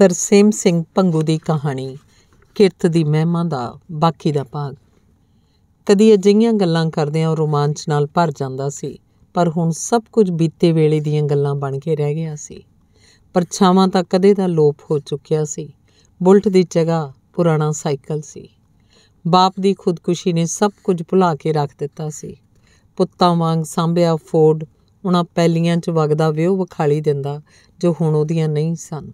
ਤਰਸੇਮ ਸਿੰਘ ਪੰਗੂ ਦੀ ਕਹਾਣੀ ਕਿਰਤ ਦੀ ਮਹਿਮਾ ਦਾ ਬਾਕੀ ਦਾ ਭਾਗ ਕਦੀ ਅਜਿਹੀਆਂ ਗੱਲਾਂ ਕਰਦੇ ਆ ਰੋਮਾਂਚ ਨਾਲ ਭਰ ਜਾਂਦਾ ਸੀ ਪਰ ਹੁਣ ਸਭ ਕੁਝ ਬੀਤੇ ਵੇਲੇ ਦੀਆਂ ਗੱਲਾਂ ਬਣ ਕੇ ਰਹਿ ਗਿਆ ਸੀ ਪਰਛਾਵਾਂ ਤਾਂ ਕਦੇ ਦਾ ਲੋਪ ਹੋ ਚੁੱਕਿਆ ਸੀ ਬੁਲਟ ਦੀ ਜਗ੍ਹਾ ਪੁਰਾਣਾ ਸਾਈਕਲ ਸੀ ਬਾਪ ਦੀ ਖੁਦਕੁਸ਼ੀ ਨੇ ਸਭ ਕੁਝ ਭੁਲਾ ਕੇ ਰੱਖ ਦਿੱਤਾ ਸੀ ਪੁੱਤਾਂ ਵਾਂਗ ਸਾਂਭਿਆ ਫੋਰਡ ਉਹਨਾਂ ਪਹਿਲੀਆਂ 'ਚ ਵਗਦਾ ਵਿਉਹ ਵਿਖਾਲੀ ਦਿੰਦਾ ਜੋ ਹੁਣ ਉਹਦੀਆਂ ਨਹੀਂ ਸਨ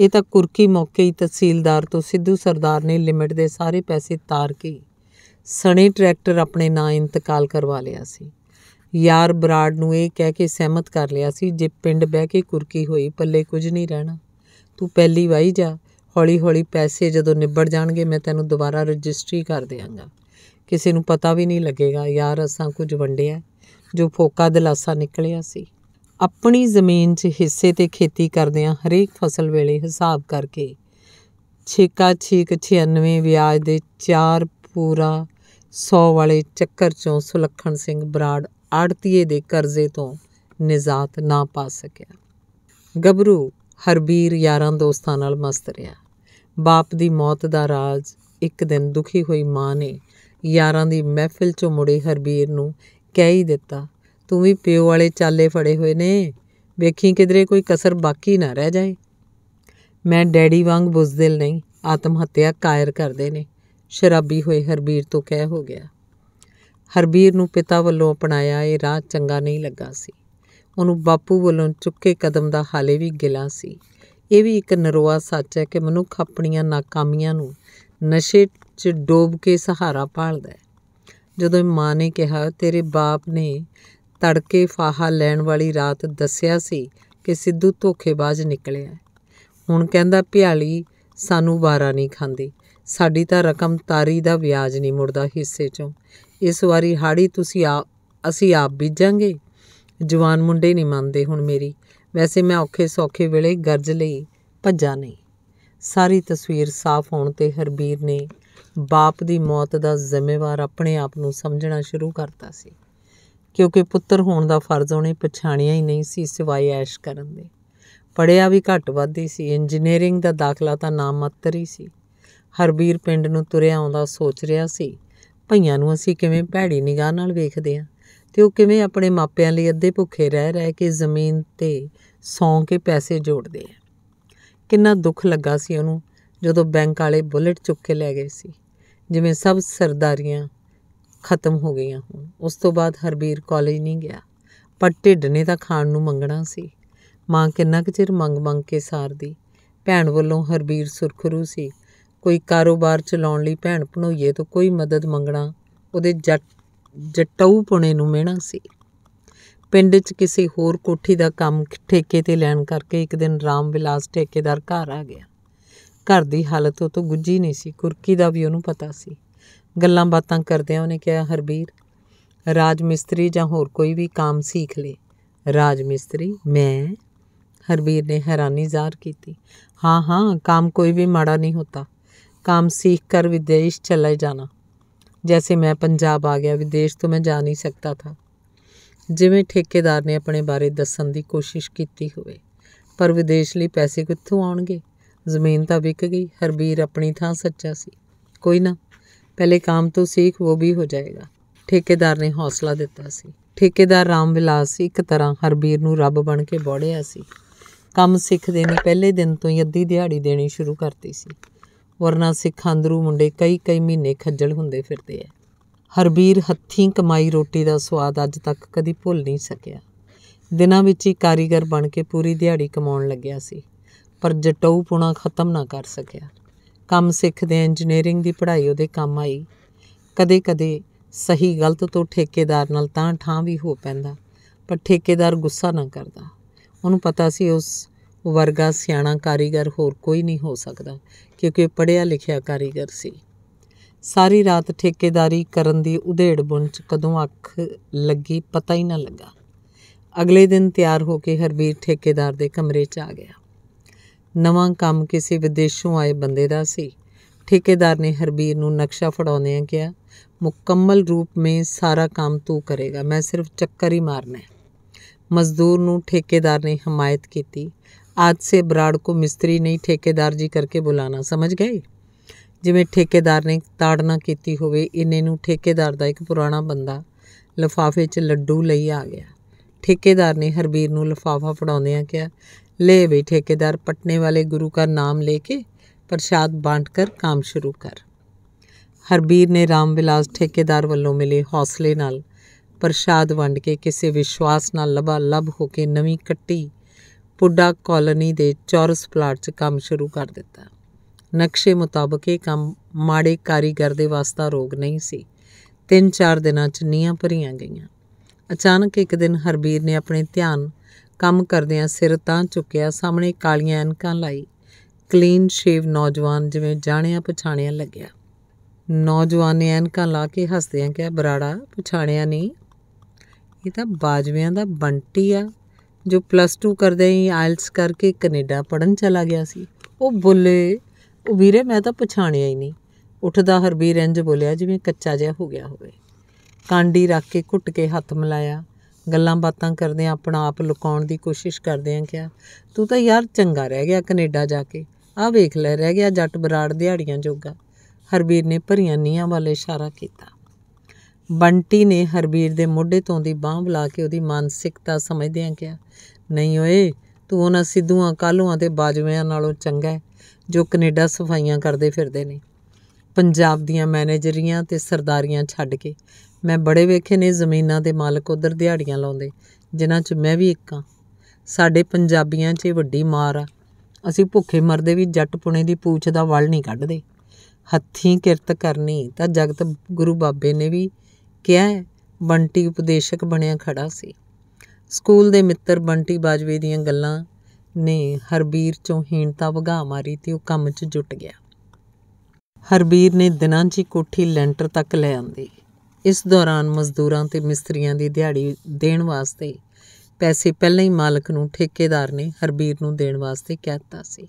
ਇਹ ਤਾਂ ਕੁਰਕੀ ਮੌਕੇ ਹੀ ਤਹਿਸੀਲਦਾਰ ਤੋਂ ਸਿੱਧੂ ਸਰਦਾਰ ਨੇ ਲਿਮਟ ਦੇ ਸਾਰੇ ਪੈਸੇ ਤਾਰ ਕੇ ਸਣੇ ਟਰੈਕਟਰ ਆਪਣੇ ਨਾਂ ਇੰਤਕਾਲ ਕਰਵਾ ਲਿਆ ਸੀ ਯਾਰ ਬਰਾੜ ਨੂੰ ਇਹ ਕਹਿ ਕੇ ਸਹਿਮਤ ਕਰ ਲਿਆ ਸੀ ਜੇ ਪਿੰਡ ਬਹਿ ਕੇ ਕੁਰਕੀ ਹੋਈ ਪੱਲੇ ਕੁਝ ਨਹੀਂ ਰਹਿਣਾ ਤੂੰ ਪਹਿਲੀ ਵਾਈ ਜਾ ਹੌਲੀ-ਹੌਲੀ ਪੈਸੇ ਜਦੋਂ ਨਿਬੜ ਜਾਣਗੇ ਮੈਂ ਤੈਨੂੰ ਦੁਬਾਰਾ ਰਜਿਸਟਰੀ ਕਰ ਦੇਵਾਂਗਾ ਕਿਸੇ ਨੂੰ ਪਤਾ ਵੀ ਨਹੀਂ ਲੱਗੇਗਾ ਯਾਰ ਅਸਾਂ ਕੁਝ ਵੰਡਿਆ ਜੋ ਫੋਕਾ ਦਿਲਾਸਾ ਨਿਕਲਿਆ ਸੀ ਆਪਣੀ ਜ਼ਮੀਨ 'ਚ ਹਿੱਸੇ ਤੇ ਖੇਤੀ ਕਰਦਿਆਂ ਹਰੇਕ ਫਸਲ ਵੇਲੇ ਹਿਸਾਬ ਕਰਕੇ ਛੇਕਾ 96 ਵਿਆਜ ਦੇ 4 ਪੂਰਾ 100 ਵਾਲੇ ਚੱਕਰ 'ਚੋਂ ਸੁਲੱਖਣ ਸਿੰਘ ਬਰਾੜ ਆੜਤੀਏ ਦੇ ਕਰਜ਼ੇ ਤੋਂ ਨਿਜ਼ਾਤ ਨਾ ਪਾ ਸਕਿਆ ਗੱਭਰੂ ਹਰਬੀਰ ਯਾਰਾਂ ਦੋਸਤਾਂ ਨਾਲ ਮਸਤ ਰਿਹਾ ਬਾਪ ਦੀ ਮੌਤ ਦਾ ਰਾਜ ਇੱਕ ਦਿਨ ਦੁਖੀ ਹੋਈ ਮਾਂ ਨੇ ਯਾਰਾਂ ਦੀ ਮਹਿਫਿਲ 'ਚੋਂ ਮੁੜੇ ਹਰਬੀਰ ਨੂੰ ਕਹਿ ਹੀ ਦਿੱਤਾ ਤੂੰ ਵੀ ਪਿਓ ਵਾਲੇ ਚਾਲੇ ਫੜੇ ਹੋਏ ਨੇ ਵੇਖੀ ਕਿਧਰੇ ਕੋਈ ਕਸਰ ਬਾਕੀ ਨਾ ਰਹਿ ਜਾਏ ਮੈਂ ਡੈਡੀ ਵਾਂਗ ਬੁਜ਼ਦਿਲ ਨਹੀਂ ਆਤਮ ਹੱਤਿਆ ਕਾਇਰ ਕਰਦੇ ਨੇ ਸ਼ਰਾਬੀ ਹੋਏ ਹਰਬੀਰ ਤੋਂ ਕਹਿ ਹੋ ਗਿਆ ਹਰਬੀਰ ਨੂੰ ਪਿਤਾ ਵੱਲੋਂ ਅਪਣਾਇਆ ਇਹ ਰਾਹ ਚੰਗਾ ਨਹੀਂ ਲੱਗਾ ਸੀ ਉਹਨੂੰ ਬਾਪੂ ਵੱਲੋਂ ਚੁੱਕੇ ਕਦਮ ਦਾ ਹਾਲੇ ਵੀ ਗਿਲਾ ਸੀ ਇਹ ਵੀ ਇੱਕ ਨਰਵਾ ਸੱਚ ਹੈ ਕਿ ਮਨੁੱਖ ਆਪਣੀਆਂ ਨਾਕਾਮੀਆਂ ਨੂੰ ਨਸ਼ੇ 'ਚ ਡੋਬ ਕੇ ਸਹਾਰਾ ਭਾਲਦਾ ਹੈ ਜਦੋਂ ਮਾਂ ਨੇ ਕਿਹਾ ਤੇਰੇ ਬਾਪ ਨੇ ਤੜਕੇ ਫਾਹਾ ਲੈਣ ਵਾਲੀ ਰਾਤ ਦੱਸਿਆ ਸੀ ਕਿ ਸਿੱਧੂ ਧੋਖੇਬਾਜ਼ ਨਿਕਲਿਆ ਹੁਣ ਕਹਿੰਦਾ ਭਿਆਲੀ ਸਾਨੂੰ ਵਾਰਾ ਨਹੀਂ ਖਾਂਦੀ ਸਾਡੀ ਤਾਂ ਰਕਮ ਤਾਰੀ ਦਾ ਵਿਆਜ ਨਹੀਂ ਮੁੜਦਾ ਹਿੱਸੇ ਚੋਂ ਇਸ ਵਾਰੀ ਹਾੜੀ ਤੁਸੀਂ ਆ ਅਸੀਂ ਆਪ ਬੀਜਾਂਗੇ ਜਵਾਨ ਮੁੰਡੇ ਨਹੀਂ ਮੰਨਦੇ ਹੁਣ ਮੇਰੀ ਵੈਸੇ ਮੈਂ ਔਖੇ ਸੌਖੇ ਵੇਲੇ ਗਰਜ ਲਈ ਭੱਜਾ ਨਹੀਂ ਸਾਰੀ ਤਸਵੀਰ ਸਾਫ਼ ਹੋਣ ਤੇ ਹਰਬੀਰ ਨੇ ਬਾਪ ਦੀ ਮੌਤ ਦਾ ਜ਼ਿੰਮੇਵਾਰ ਆਪਣੇ ਆਪ ਨੂੰ ਸਮਝਣਾ ਸ਼ੁਰੂ ਕਰਤਾ ਸੀ ਕਿਉਂਕਿ ਪੁੱਤਰ ਹੋਣ ਦਾ ਫਰਜ਼ ਉਹਨੇ ਪਛਾਣਿਆ ਹੀ ਨਹੀਂ ਸੀ ਸਿਵਾਏ ਐਸ਼ ਕਰਨ ਦੇ ਪੜਿਆ ਵੀ ਘੱਟ ਵੱਧ ਹੀ ਸੀ ਇੰਜੀਨੀਅਰਿੰਗ ਦਾ ਦਾਖਲਾ ਤਾਂ ਨਾਮ ਮਾਤਰ ਹੀ ਸੀ ਹਰਬੀਰ ਪਿੰਡ ਨੂੰ ਤੁਰਿਆ ਆਉਂਦਾ ਸੋਚ ਰਿਹਾ ਸੀ ਭਈਆਂ ਨੂੰ ਅਸੀਂ ਕਿਵੇਂ ਭੈੜੀ ਨਿਗਾਹ ਨਾਲ ਵੇਖਦੇ ਆ ਤੇ ਉਹ ਕਿਵੇਂ ਆਪਣੇ ਮਾਪਿਆਂ ਲਈ ਅੱਧੇ ਭੁੱਖੇ ਰਹਿ ਰਹਿ ਕੇ ਜ਼ਮੀਨ ਤੇ ਸੌਂ ਕੇ ਪੈਸੇ ਜੋੜਦੇ ਆ ਕਿੰਨਾ ਦੁੱਖ ਲੱਗਾ ਸੀ ਉਹਨੂੰ ਜਦੋਂ ਬੈਂਕ ਵਾਲੇ ਬੁਲਟ ਚੁੱਕ ਕੇ ਲੈ ਗਏ ਸੀ ਜਿਵੇਂ ਸਭ ਸਰਦਾਰੀਆਂ ਖਤਮ ਹੋ ਗਈਆਂ ਹੁਣ ਉਸ ਤੋਂ ਬਾਅਦ ਹਰਬੀਰ ਕਾਲਜ ਨਹੀਂ ਗਿਆ ਪਰ ਢਿੱਡ ਨੇ ਤਾਂ ਖਾਣ ਨੂੰ ਮੰਗਣਾ ਸੀ ਮਾਂ ਕਿੰਨਾ ਕੁ ਚਿਰ ਮੰਗ-ਮੰਗ ਕੇ ਸਾਰਦੀ ਭੈਣ ਵੱਲੋਂ ਹਰਬੀਰ ਸੁਰਖਰੂ ਸੀ ਕੋਈ ਕਾਰੋਬਾਰ ਚਲਾਉਣ ਲਈ ਭੈਣ ਭਣੋਈਏ ਤੋਂ ਕੋਈ ਮਦਦ ਮੰਗਣਾ ਉਹਦੇ ਜੱਟ ਜਟਾਉ ਪੁਣੇ ਨੂੰ ਮਿਹਣਾ ਸੀ ਪਿੰਡ 'ਚ ਕਿਸੇ ਹੋਰ ਕੋਠੀ ਦਾ ਕੰਮ ਠੇਕੇ ਤੇ ਲੈਣ ਕਰਕੇ ਇੱਕ ਦਿਨ ਰਾਮ ਵਿਲਾਸ ਠੇਕੇਦਾਰ ਘਰ ਆ ਗਿਆ ਘਰ ਦੀ ਹਾਲਤ ਉਹ ਤੋਂ ਗੁੱਜੀ ਨਹੀਂ ਸੀ ਕੁਰਕੀ ਦਾ ਵੀ ਉਹਨੂੰ ਪਤਾ ਸੀ ਗੱਲਾਂ ਬਾਤਾਂ ਆ ਉਹਨੇ ਕਿਹਾ ਹਰਬੀਰ ਰਾਜ ਮਿਸਤਰੀ ਜਾਂ ਹੋਰ ਕੋਈ ਵੀ ਕੰਮ ਸਿੱਖ ਲੈ ਰਾਜ ਮਿਸਤਰੀ ਮੈਂ ਹਰਬੀਰ ਨੇ ਹੈਰਾਨੀ ਜ਼ਾਹਰ ਕੀਤੀ ਹਾਂ ਹਾਂ ਕੰਮ ਕੋਈ ਵੀ ਮਾੜਾ ਨਹੀਂ ਹੁੰਦਾ ਕੰਮ ਸਿੱਖ ਕਰ ਵਿਦੇਸ਼ ਚਲੇ ਜਾਣਾ ਜੈਸੇ ਮੈਂ ਪੰਜਾਬ ਆ ਗਿਆ ਵਿਦੇਸ਼ ਤੋਂ ਮੈਂ ਜਾ ਨਹੀਂ ਸਕਦਾ ਥਾ ਜਿਵੇਂ ਠੇਕੇਦਾਰ ਨੇ ਆਪਣੇ ਬਾਰੇ ਦੱਸਣ ਦੀ ਕੋਸ਼ਿਸ਼ ਕੀਤੀ ਹੋਵੇ ਪਰ ਵਿਦੇਸ਼ ਲਈ ਪੈਸੇ ਕਿੱਥੋਂ ਆਉਣਗੇ ਜ਼ਮੀਨ ਤਾਂ ਵਿਕ ਗਈ ਹਰਬੀਰ ਆਪਣੀ ਥਾਂ ਸੱਚਾ ਸੀ ਕੋਈ ਨਾ ਪਹਿਲੇ ਕੰਮ ਤੋਂ ਸਿੱਖ ਉਹ ਵੀ ਹੋ ਜਾਏਗਾ ਠੇਕੇਦਾਰ ਨੇ ਹੌਸਲਾ ਦਿੱਤਾ ਸੀ ਠੇਕੇਦਾਰ ਰਾਮ ਵਿਲਾਸ ਇੱਕ ਤਰ੍ਹਾਂ ਹਰਬੀਰ ਨੂੰ ਰੱਬ ਬਣ ਕੇ ਬੋੜਿਆ ਸੀ ਕੰਮ ਸਿੱਖਦੇ ਨੇ ਪਹਿਲੇ ਦਿਨ ਤੋਂ ਹੀ ਅੱਧੀ ਦਿਹਾੜੀ ਦੇਣੀ ਸ਼ੁਰੂ ਕਰਤੀ ਸੀ ਵਰਨਾ ਸਿੱਖਾਂ ਅੰਦਰੂ ਮੁੰਡੇ ਕਈ ਕਈ ਮਹੀਨੇ ਖੱਜਲ ਹੁੰਦੇ ਫਿਰਦੇ ਐ ਹਰਬੀਰ ਹੱਥੀਂ ਕਮਾਈ ਰੋਟੀ ਦਾ ਸਵਾਦ ਅੱਜ ਤੱਕ ਕਦੀ ਭੁੱਲ ਨਹੀਂ ਸਕਿਆ ਦਿਨਾਂ ਵਿੱਚ ਹੀ ਕਾਰੀਗਰ ਬਣ ਕੇ ਪੂਰੀ ਦਿਹਾੜੀ ਕਮਾਉਣ ਲੱਗਿਆ ਸੀ ਪਰ ਜਟਾਉ ਪੁਣਾ ਖਤਮ ਨਾ ਕਰ ਸਕਿਆ ਕੰਮ ਸਿੱਖਦੇ ਇੰਜੀਨੀਅਰਿੰਗ ਦੀ ਪੜ੍ਹਾਈ ਉਹਦੇ ਕੰਮ ਆਈ ਕਦੇ-ਕਦੇ ਸਹੀ ਗਲਤ ਤੋਂ ਠੇਕੇਦਾਰ ਨਾਲ ਤਾਂ ਠਾਂ ਵੀ ਹੋ ਪੈਂਦਾ ਪਰ ਠੇਕੇਦਾਰ ਗੁੱਸਾ ਨਾ ਕਰਦਾ ਉਹਨੂੰ ਪਤਾ ਸੀ ਉਸ ਵਰਗਾ ਸਿਆਣਾ ਕਾਰੀਗਰ ਹੋਰ ਕੋਈ ਨਹੀਂ ਹੋ ਸਕਦਾ ਕਿਉਂਕਿ ਪੜਿਆ ਲਿਖਿਆ ਕਾਰੀਗਰ ਸੀ ਸਾਰੀ ਰਾਤ ਠੇਕੇਦਾਰੀ ਕਰਨ ਦੀ ਉਧੇੜ ਬੁਣ ਚ ਕਦੋਂ ਅੱਖ ਲੱਗੀ ਪਤਾ ਹੀ ਨਾ ਲੱਗਾ ਅਗਲੇ ਦਿਨ ਤਿਆਰ ਹੋ ਕੇ ਹਰਬੀਰ ਠੇਕੇਦਾਰ ਦੇ ਕਮਰੇ 'ਚ ਆ ਗਿਆ ਨਵਾਂ ਕੰਮ ਕਿਸੇ ਵਿਦੇਸ਼ੋਂ ਆਏ ਬੰਦੇ ਦਾ ਸੀ ਠੇਕੇਦਾਰ ਨੇ ਹਰਬੀਰ ਨੂੰ ਨਕਸ਼ਾ ਫੜਾਉਂਦੇ ਆ ਕਿਹਾ ਮੁਕੰਮਲ ਰੂਪ ਮੇ ਸਾਰਾ ਕੰਮ ਤੂੰ ਕਰੇਗਾ ਮੈਂ ਸਿਰਫ ਚੱਕਰ ਹੀ ਮਾਰਨਾ ਹੈ ਮਜ਼ਦੂਰ ਨੂੰ ਠੇਕੇਦਾਰ ਨੇ ਹਮਾਇਤ ਕੀਤੀ ਆਜ ਸੇ ਬਰਾੜ ਕੋ ਮਿਸਤਰੀ ਨਹੀਂ ਠੇਕੇਦਾਰ ਜੀ ਕਰਕੇ ਬੁਲਾਣਾ ਸਮਝ ਗਏ ਜਿਵੇਂ ਠੇਕੇਦਾਰ ਨੇ ਤਾੜਨਾ ਕੀਤੀ ਹੋਵੇ ਇਹਨੇ ਨੂੰ ਠੇਕੇਦਾਰ ਦਾ ਇੱਕ ਪੁਰਾਣਾ ਬੰਦਾ ਲਫਾਫੇ 'ਚ ਲੱਡੂ ਲਈ ਆ ਗਿਆ ਠੇਕੇਦਾਰ ਨੇ ਹਰਬੀਰ ਨੂੰ ਲਫਾਫਾ ਫੜਾਉਂਦਿਆਂ ਕਿਹਾ ले ਠੇਕੇਦਾਰ ठेकेदार ਵਾਲੇ ਗੁਰੂ ਦਾ ਨਾਮ ਲੈ ਕੇ ਪ੍ਰਸ਼ਾਦ ਬਾਂਟ ਕਰ ਕੰਮ ਸ਼ੁਰੂ ਕਰ ਹਰਬੀਰ ਨੇ ਵਿਲਾਸ ਠੇਕੇਦਾਰ ਵੱਲੋਂ ਮਿਲੇ ਹੌਸਲੇ ਨਾਲ ਪ੍ਰਸ਼ਾਦ ਵੰਡ ਕੇ ਕਿਸੇ ਵਿਸ਼ਵਾਸ ਨਾਲ ਲਬਾ ਲਬ ਹੋ ਕੇ ਨਵੀਂ ਕੱਟੀ ਪੁੱਡਾ ਕਾਲੋਨੀ ਦੇ ਚੌਰਸ ਪਲਾਟ 'ਚ ਕੰਮ ਸ਼ੁਰੂ ਕਰ ਦਿੱਤਾ ਨਕਸ਼ੇ ਮੁਤਾਬਕ ਇਹ ਕੰਮ ਮਾੜੇ ਕਾਰੀਗਰ ਦੇ ਵਾਸਤਾ ਰੋਗ ਨਹੀਂ ਸੀ ਤਿੰਨ ਚਾਰ ਦਿਨਾਂ 'ਚ ਨੀਆਂ ਭਰੀਆਂ ਗਈਆਂ ਅਚਾਨਕ ਇੱਕ ਦਿਨ ਹਰਬੀਰ ਨੇ ਆਪਣੇ ਧਿਆਨ ਕੰਮ ਕਰਦਿਆਂ ਸਿਰ ਤਾਂ ਚੁੱਕਿਆ ਸਾਹਮਣੇ ਕਾਲੀਆਂ ਐਨਕਾਂ ਲਾਈ ਕਲੀਨ ਸ਼ੇਵ ਨੌਜਵਾਨ ਜਿਵੇਂ ਜਾਣਿਆ ਪਛਾਣਿਆ ਲੱਗਿਆ ਨੌਜਵਾਨ ਨੇ ਐਨਕਾਂ ਲਾ ਕੇ ਹੱਸਦਿਆਂ ਕਿਹਾ ਬਰਾੜਾ ਪਛਾਣਿਆ ਨਹੀਂ ਇਹ ਤਾਂ ਬਾਜਵਿਆਂ ਦਾ ਬੰਟੀ ਆ ਜੋ ਪਲੱਸ 2 ਕਰਦੇ ਹੀ ਆਇਲਸ ਕਰਕੇ ਕੈਨੇਡਾ ਪੜਨ ਚਲਾ ਗਿਆ ਸੀ ਉਹ ਬੋਲੇ ਉਹ ਵੀਰੇ ਮੈਂ ਤਾਂ ਪਛਾਣਿਆ ਹੀ ਨਹੀਂ ਉੱਠਦਾ ਹਰਬੀਰ ਇੰਜ ਬੋਲਿਆ ਜਿਵੇਂ ਕੱਚਾ ਜਿਹਾ ਹੋ ਗਿਆ ਹੋਵੇ ਕਾਂਡੀ ਰੱਖ ਕੇ ਘੁੱਟ ਕੇ ਹੱਥ ਮਿਲਾਇਆ ਗੱਲਾਂ ਬਾਤਾਂ ਕਰਦੇ ਆ ਆਪਣਾ ਆਪ ਲੁਕਾਉਣ ਦੀ ਕੋਸ਼ਿਸ਼ ਕਰਦੇ ਆ ਕਿਆ ਤੂੰ ਤਾਂ ਯਾਰ ਚੰਗਾ ਰਹਿ ਗਿਆ ਕੈਨੇਡਾ ਜਾ ਕੇ ਆ ਵੇਖ ਲੈ ਰਹਿ ਗਿਆ ਜੱਟ ਬਰਾੜ ਦਿਹਾੜੀਆਂ ਜੋਗਾ ਹਰਬੀਰ ਨੇ ਭਰੀਆਂ ਨੀਆਂ ਵੱਲ ਇਸ਼ਾਰਾ ਕੀਤਾ ਬੰਟੀ ਨੇ ਹਰਬੀਰ ਦੇ ਮੋਢੇ ਤੋਂ ਦੀ ਬਾਹ ਬੁਲਾ ਕੇ ਉਹਦੀ ਮਾਨਸਿਕਤਾ ਸਮਝਦਿਆਂ ਕਿਆ ਨਹੀਂ ਓਏ ਤੂੰ ਉਹਨਾਂ ਸਿੱਧੂਆਂ ਕਾਲੂਆਂ ਤੇ ਬਾਜਵਿਆਂ ਨਾਲੋਂ ਚੰਗਾ ਹੈ ਜੋ ਕੈਨੇਡਾ ਸਫਾਈਆਂ ਕਰਦੇ ਫਿਰਦੇ ਨੇ ਪੰਜਾਬ ਦੀਆਂ ਮੈਨੇਜਰੀਆਂ ਤੇ ਸਰਦਾਰੀਆਂ ਛੱਡ ਕੇ ਮੈਂ ਬੜੇ ਵੇਖੇ ਨੇ ਜ਼ਮੀਨਾਂ ਦੇ ਮਾਲਕ ਉਧਰ ਦਿਹਾੜੀਆਂ ਲਾਉਂਦੇ ਜਿਨ੍ਹਾਂ 'ਚ ਮੈਂ ਵੀ ਇੱਕ ਆ ਸਾਡੇ ਪੰਜਾਬੀਆਂ 'ਚ ਵੱਡੀ ਮਾਰ ਆ ਅਸੀਂ ਭੁੱਖੇ ਮਰਦੇ ਵੀ ਜੱਟ ਪੁਣੇ ਦੀ ਪੂਛ ਦਾ ਵਲ ਨਹੀਂ ਕੱਢਦੇ ਹੱਥੀਂ ਕਿਰਤ ਕਰਨੀ ਤਾਂ ਜਗਤ ਗੁਰੂ ਬਾਬੇ ਨੇ ਵੀ ਕਿਹਾ ਬੰਟੀ ਉਪਦੇਸ਼ਕ ਬਣਿਆ ਖੜਾ ਸੀ ਸਕੂਲ ਦੇ ਮਿੱਤਰ ਬੰਟੀ ਬਾਜਵੇ ਦੀਆਂ ਗੱਲਾਂ ਨੇ ਹਰਬੀਰ ਚੋਂ ਹੀਣਤਾ ਵਗਾ ਮਾਰੀ ਤੇ ਉਹ ਕੰਮ 'ਚ ਜੁਟ ਗਿਆ ਹਰਬੀਰ ਨੇ ਦਿਨਾਂ 'ਚ ਕੋਠੀ ਲੈਂਟਰ ਤੱਕ ਲੈ ਆਂਦੀ ਇਸ ਦੌਰਾਨ ਮਜ਼ਦੂਰਾਂ ਤੇ ਮਿਸਤਰੀਆਂ ਦੀ ਦਿਹਾੜੀ ਦੇਣ ਵਾਸਤੇ ਪੈਸੇ ਪਹਿਲਾਂ ਹੀ ਮਾਲਕ ਨੂੰ ਠੇਕੇਦਾਰ ਨੇ ਹਰਬੀਰ ਨੂੰ ਦੇਣ ਵਾਸਤੇ ਕਹਿ ਦਿੱਤਾ ਸੀ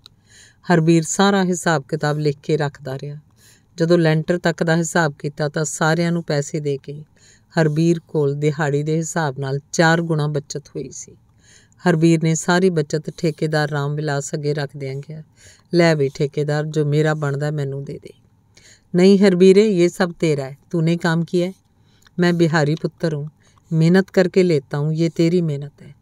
ਹਰਬੀਰ ਸਾਰਾ ਹਿਸਾਬ ਕਿਤਾਬ ਲਿਖ ਕੇ ਰੱਖਦਾ ਰਿਹਾ ਜਦੋਂ ਲੈਂਟਰ ਤੱਕ ਦਾ ਹਿਸਾਬ ਕੀਤਾ ਤਾਂ ਸਾਰਿਆਂ ਨੂੰ ਪੈਸੇ ਦੇ ਕੇ ਹਰਬੀਰ ਕੋਲ ਦਿਹਾੜੀ ਦੇ ਹਿਸਾਬ ਨਾਲ 4 ਗੁਣਾ ਬਚਤ ਹੋਈ ਸੀ ਹਰਬੀਰ ਨੇ ਸਾਰੀ ਬਚਤ ਠੇਕੇਦਾਰ ਰਾਮ ਵਿਲਾਸ ਅੱਗੇ ਰੱਖ ਦਿਆਂਗਿਆ ਲੈ ਵੀ ਠੇਕੇਦਾਰ ਜੋ ਮੇਰਾ ਬਣਦਾ ਮੈਨੂੰ ਦੇ ਦੇ ਨਹੀਂ ਹਰਬੀਰੇ ਇਹ ਸਭ ਤੇਰਾ ਹੈ ਤੂੰ ਨੇ ਕੰਮ ਕੀਤਾ ਮੈਂ ਬਿਹਾਰੀ ਪੁੱਤਰ ਹਾਂ ਮਿਹਨਤ ਕਰਕੇ ਲੈਤਾ ਹਾਂ ਇਹ ਤੇਰੀ ਮਿਹਨਤ ਹੈ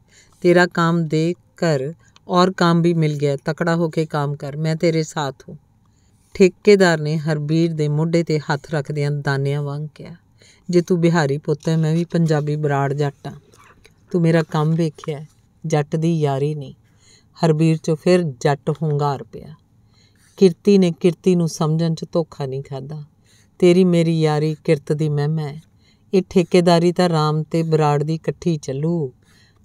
ਤੇਰਾ ਕੰਮ ਦੇਖ ਕਰ ਔਰ ਕੰਮ ਵੀ ਮਿਲ ਗਿਆ ਤਕੜਾ ਹੋ ਕੇ ਕੰਮ ਕਰ ਮੈਂ ਤੇਰੇ ਸਾਥ ਹੂੰ ਠੇਕੇਦਾਰ ਨੇ ਹਰਬੀਰ ਦੇ ਮੋਢੇ ਤੇ ਹੱਥ ਰੱਖਦਿਆਂ ਦਾਨਿਆਂ ਵਾਂਗ ਕਿਹਾ ਜੇ ਤੂੰ ਬਿਹਾਰੀ ਪੁੱਤ ਹੈ ਮੈਂ ਵੀ ਪੰਜਾਬੀ ਬਰਾੜ ਜੱਟ ਹਾਂ ਤੂੰ ਮੇਰਾ ਕੰਮ ਵੇਖਿਆ ਜੱਟ ਦੀ ਯਾਰੀ ਨਹੀਂ ਹਰਬੀਰ ਚੋਂ ਫਿਰ ਜੱਟ ਹੁੰਗਾਰ ਪਿਆ ਕਿਰਤੀ ਨੇ ਕਿਰਤੀ ਨੂੰ ਸਮਝਣ 'ਚ ਧੋਖਾ ਨਹੀਂ ਖਾਦਾ ਤੇਰੀ ਮੇਰੀ ਯਾਰੀ ਕਿਰਤ ਦੀ ਮਹਿਮਾ ਹੈ ਇਹ ਠੇਕੇਦਾਰੀ ਤਾਂ ਰਾਮ ਤੇ ਬਰਾੜ ਦੀ ਇਕੱਠੀ ਚੱਲੂ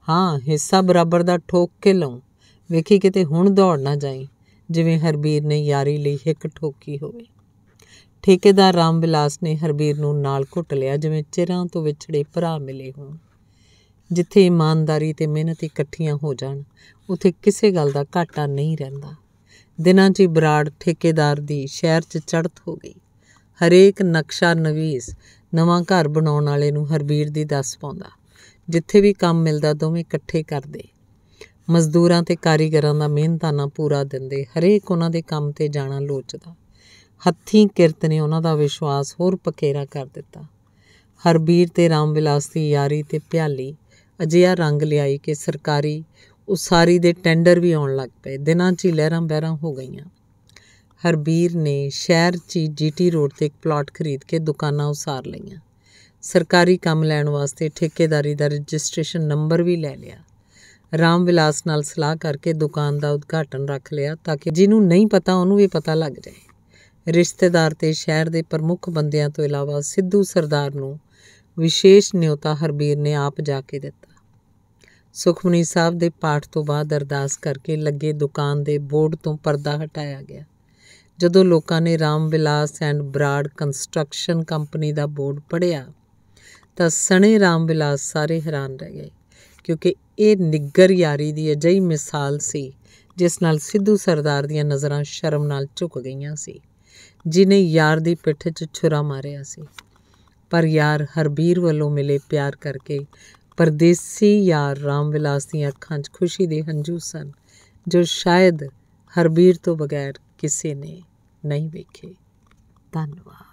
ਹਾਂ ਹਿੱਸਾ ਬਰਾਬਰ ਦਾ ਠੋਕ ਕੇ ਲਉ ਵੇਖੀ ਕਿਤੇ ਹੁਣ ਦੌੜ ਨਾ ਜਾਈ ਜਿਵੇਂ ਹਰਬੀਰ ਨੇ ਯਾਰੀ ਲਈ ਇੱਕ ਠੋਕੀ ਹੋਵੇ ਠੇਕੇਦਾਰ ਰਾਮ ਬਿਲਾਸ ਨੇ ਹਰਬੀਰ ਨੂੰ ਨਾਲ ਘੁੱਟ ਲਿਆ ਜਿਵੇਂ ਚਿਰਾਂ ਤੋਂ ਵਿਛੜੇ ਭਰਾ ਮਿਲੇ ਹੋਣ ਜਿੱਥੇ ਇਮਾਨਦਾਰੀ ਤੇ ਮਿਹਨਤ ਇਕੱਠੀਆਂ ਹੋ ਜਾਣ ਉਥੇ ਕਿਸੇ ਗੱਲ ਦਾ ਘਾਟਾ ਨਹੀਂ ਰਹਿੰਦਾ ਦਿਨਾਂ 'ਚ ਬਰਾੜ ਠੇਕੇਦਾਰ ਦੀ ਸ਼ਹਿਰ 'ਚ ਚੜਤ ਹੋ ਗਈ ਹਰੇਕ ਨਕਸ਼ਾ ਨਵੀਸ ਨਵਾਂ ਘਰ ਬਣਾਉਣ ਵਾਲੇ ਨੂੰ ਹਰਬੀਰ ਦੀ ਦੱਸ ਪਾਉਂਦਾ ਜਿੱਥੇ ਵੀ ਕੰਮ ਮਿਲਦਾ ਦੋਵੇਂ ਇਕੱਠੇ ਕਰਦੇ ਮਜ਼ਦੂਰਾਂ ਤੇ ਕਾਰੀਗਰਾਂ ਦਾ ਮਿਹਨਤਾਨਾ ਪੂਰਾ ਦਿੰਦੇ ਹਰੇਕ ਉਹਨਾਂ ਦੇ ਕੰਮ ਤੇ ਜਾਣਾ ਲੋਚਦਾ ਹੱਥੀ ਕਿਰਤ ਨੇ ਉਹਨਾਂ ਦਾ ਵਿਸ਼ਵਾਸ ਹੋਰ ਪਕੇਰਾ ਕਰ ਦਿੱਤਾ ਹਰਬੀਰ ਤੇ ਵਿਲਾਸ ਦੀ ਯਾਰੀ ਤੇ ਭਿਆਲੀ ਅਜਿਹਾ ਰੰਗ ਲਿਆਈ ਕਿ ਸਰਕਾਰੀ ਉਸਾਰੀ ਦੇ ਟੈਂਡਰ ਵੀ ਆਉਣ ਲੱਗ ਪਏ ਦਿਨਾਂ 'ਚ ਹੀ ਲਹਿਰਾਂ ਬਹਿਰਾਂ ਹੋ ਗਈਆਂ ਹਰਬੀਰ ਨੇ ਸ਼ਹਿਰ 'ਚ ਜੀਟੀ ਰੋਡ ਤੇ ਇੱਕ ਪਲਾਟ ਖਰੀਦ ਕੇ ਦੁਕਾਨਾਂ ਉਸਾਰ ਲਈਆਂ ਸਰਕਾਰੀ ਕੰਮ ਲੈਣ ਵਾਸਤੇ ਠੇਕੇਦਾਰੀ ਦਾ ਰਜਿਸਟ੍ਰੇਸ਼ਨ ਨੰਬਰ ਵੀ ਲੈ ਲਿਆ ਰਾਮ ਵਿਲਾਸ ਨਾਲ ਸਲਾਹ ਕਰਕੇ ਦੁਕਾਨ ਦਾ ਉਦਘਾਟਨ ਰੱਖ ਲਿਆ ਤਾਂ ਕਿ ਜਿਹਨੂੰ ਨਹੀਂ ਪਤਾ ਉਹਨੂੰ ਵੀ ਪਤਾ ਲੱਗ ਜਾਏ ਰਿਸ਼ਤੇਦਾਰ ਤੇ ਸ਼ਹਿਰ ਦੇ ਪ੍ਰਮੁੱਖ ਬੰਦਿਆਂ ਤੋਂ ਇਲਾਵਾ ਸਿੱਧੂ ਸਰਦਾਰ ਨੂੰ ਵਿਸ਼ੇਸ਼ ਨਿਯੋਤਾ ਹਰਬੀਰ ਨੇ ਆਪ ਜਾ ਕੇ ਦਿੱਤਾ ਸੁਖਮਨੀ ਸਾਹਿਬ ਦੇ ਪਾਠ ਤੋਂ ਬਾਅਦ ਅਰਦਾਸ ਕਰਕੇ ਲੱਗੇ ਦੁਕਾਨ ਦੇ ਬੋਰਡ ਤੋਂ ਪਰਦਾ ਹਟਾਇਆ ਗਿਆ ਜਦੋਂ ਲੋਕਾਂ ਨੇ ਰਾਮ ਵਿਲਾਸ ਐਂਡ ਬਰਾਡ ਕੰਸਟਰਕਸ਼ਨ ਕੰਪਨੀ ਦਾ ਬੋਰਡ ਪੜਿਆ ਤਾਂ ਸਣੇ ਰਾਮ ਵਿਲਾਸ ਸਾਰੇ ਹੈਰਾਨ ਰਹਿ ਗਏ ਕਿਉਂਕਿ ਇਹ ਨਿੱਗਰ ਯਾਰੀ ਦੀ ਅਜਿਹੀ ਮਿਸਾਲ ਸੀ ਜਿਸ ਨਾਲ ਸਿੱਧੂ ਸਰਦਾਰ ਦੀਆਂ ਨਜ਼ਰਾਂ ਸ਼ਰਮ ਨਾਲ ਝੁਕ ਗਈਆਂ ਸੀ ਜਿਨੇ ਯਾਰ ਦੀ ਪਿੱਠ 'ਚ ਛੁਰਾ ਮਾਰਿਆ ਸੀ ਪਰ ਯਾਰ ਹਰਬੀਰ ਵੱਲੋਂ ਮਿਲੇ ਪਿਆਰ ਕਰਕੇ ਪਰਦੇਸੀ ਯਾਰ ਰਾਮ ਵਿਲਾਸ ਦੀਆਂ ਅੱਖਾਂ 'ਚ ਖੁਸ਼ੀ ਦੇ ਹੰਝੂ ਸਨ ਜੋ ਸ਼ਾਇਦ ਹਰਬੀਰ ਤੋਂ ਬਗੈਰ ਕਿਸੇ ਨੇ ਨਹੀਂ ਵੇਖੇ ਧੰਨਵਾਦ